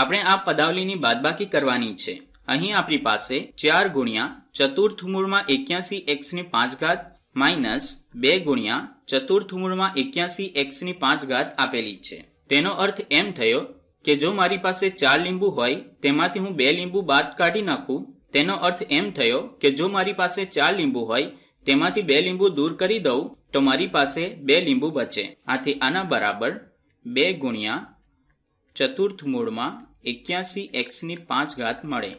આપણે આ પદાવલીની બાદબાકી કરવાની છે અહીં આપણી પાસે ચાર ગુણ્યા ચતુર્થમૂળમાં એક્યાસી એક્સની પાંચ ઘાત માઇનસ બે ગુણ્યા ચતુર્થમૂળમાં એક્યાસી એક્સની પાંચ ઘાત આપેલી છે તેનો અર્થ એમ થયો કે જો મારી પાસે ચાર લીંબુ હોય તેમાંથી હું બે લીંબુ બાદ કાઢી નાખું તેનો અર્થ એમ થયો કે જો મારી પાસે ચાર લીંબુ હોય તેમાંથી બે લીંબુ દૂર કરી દઉં તો મારી પાસે બે લીંબુ બચે આથી આના બરાબર બે ગુણ્યા ચતુર્થ મૂળમાં એક્યાસી એક્સની પાંચ ઘાત મળે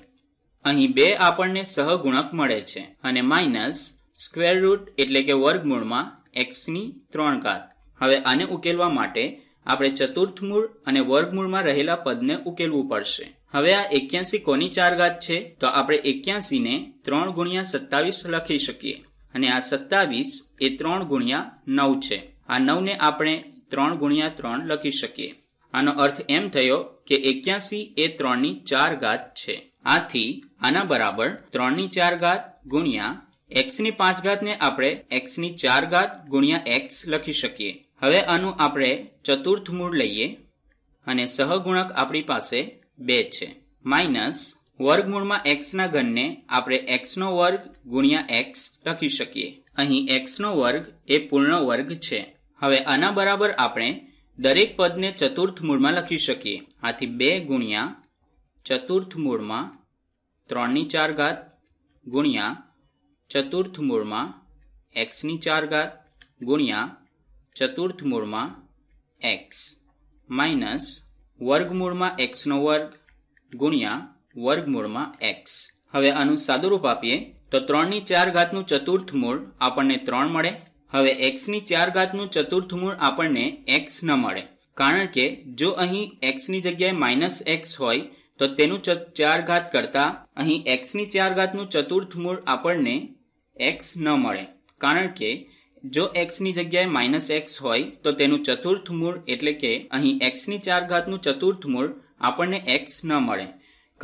અહીં બે આપણને સહગુણક મળે છે અને માઇનસ સ્ક્વેર રૂટ એટલે કે વર્ગમૂળમાં એક્સની ત્રણ ઘાત હવે આને ઉકેલવા માટે આપણે ચતુર્થ મૂળ અને વર્ગમૂળમાં રહેલા પદને ઉકેલવું પડશે હવે આ એક્યાસી કોની ચાર ઘાત છે તો આપણે એક્યાસીને ત્રણ ગુણ્યા સત્તાવીસ લખી શકીએ અને આ સત્તાવીસ એ ત્રણ ગુણ્યા નવ છે આ નવને આપણે ત્રણ ગુણ્યા ત્રણ લખી શકીએ આનો અર્થ એમ થયો કે એક્યાસી એ ત્રણની ચાર ઘાત છે આથી આના બરાબર ત્રણની ચાર ઘાત ગુણ્યા એક્સની પાંચ ઘાતને આપણે એક્સની ચાર ઘાત ગુણ્યા એક્સ લખી શકીએ હવે આનું આપણે ચતુર્થ મૂળ લઈએ અને સહગુણક આપણી પાસે બે છે માઇનસ વર્ગમૂળમાં એક્સના ઘનને આપણે એક્સનો વર્ગ ગુણ્યા એક્સ લખી શકીએ અહીં એક્સનો વર્ગ એ પૂર્ણ વર્ગ છે હવે આના બરાબર આપણે દરેક પદને ચતુર્થ મૂળમાં લખી શકીએ આથી બે ગુણ્યા ચતુર્થ મૂળમાં ત્રણની ચાર ઘાત ગુણ્યા ચતુર્થ મૂળમાં એક્સની ચાર ઘાત ગુણ્યા ચતુર્થ મૂળમાં એક્સ માઇનસ વર્ગમૂળમાં એક્સનો વર્ગ ગુણ્યા વર્ગમૂળમાં એક્સ હવે આનું સાદુરૂપ આપીએ તો ત્રણની ચાર ઘાતનું ચતુર્થ મૂળ આપણને ત્રણ મળે હવે એક્સની ચાર ઘાતનું ચતુર્થ મૂળ આપણને એક્સ ન મળે કારણ કે જો અહીં એક્સની જગ્યાએ માઇનસ એક્સ હોય તો તેનું ચાર ઘાત કરતાં અહીં એક્સની ચાર ઘાતનું ચતુર્થ મૂળ આપણને એક્સ ન મળે કારણ કે જો એક્સની જગ્યાએ માઇનસ એક્સ હોય તો તેનું ચતુર્થ મૂળ એટલે કે અહીં એક્સની ચાર ઘાતનું ચતુર્થ મૂળ આપણને એક્સ ન મળે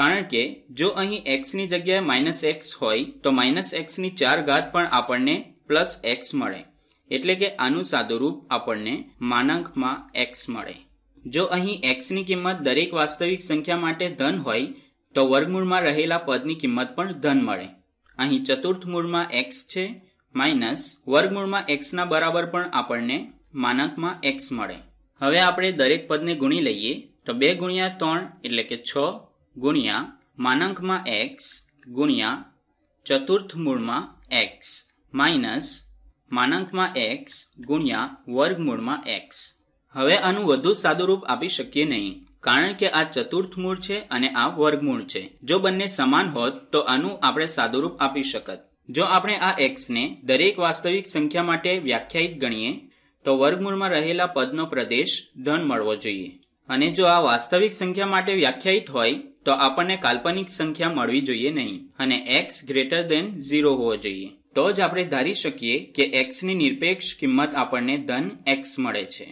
કારણ કે જો અહીં એક્સની જગ્યાએ માઇનસ એક્સ હોય તો માઇનસ એક્સની ચાર ઘાત પણ આપણને પ્લસ એક્સ મળે એટલે કે આનું સાદુરૂપ આપણને માનાંકમાં એક્સ મળે જો અહીં એક્સની કિંમત દરેક વાસ્તવિક સંખ્યા માટે ધન હોય તો વર્ગમૂળમાં રહેલા પદની કિંમત પણ ધન મળે અહીં ચતુર્થ મૂળમાં એક્સ છે માઇનસ વર્ગમૂળમાં એક્સના બરાબર પણ આપણને માનાંકમાં એક્સ મળે હવે આપણે દરેક પદને ગુણી લઈએ તો બે ગુણ્યા ત્રણ એટલે કે છ ગુણ્યા માનાંકમાં એક્સ ગુણ્યા ચતુર્થ મૂળમાં એક્સ માઇનસ માનાંકમાં એક્સ ગુણ્યા વર્ગમૂળમાં એક્સ હવે આનું વધુ સાદું રૂપ આપી શકીએ નહીં કારણ કે આ ચતુર્થ મૂળ છે અને આ વર્ગમૂળ છે જો બંને સમાન હોત તો આનું આપણે સાદું રૂપ આપી શકત જો આપણે આ એક્સને દરેક વાસ્તવિક સંખ્યા માટે વ્યાખ્યાયિત ગણીએ તો વર્ગમૂળમાં રહેલા પદનો પ્રદેશ ધન મળવો જોઈએ અને જો આ વાસ્તવિક સંખ્યા માટે વ્યાખ્યાયિત હોય તો આપણને કાલ્પનિક સંખ્યા મળવી જોઈએ નહીં અને એક્સ ગ્રેટર દેન ઝીરો હોવો જોઈએ તો જ આપણે ધારી શકીએ કે એક્સની નિરપેક્ષ કિંમત આપણને ધન એક્સ મળે છે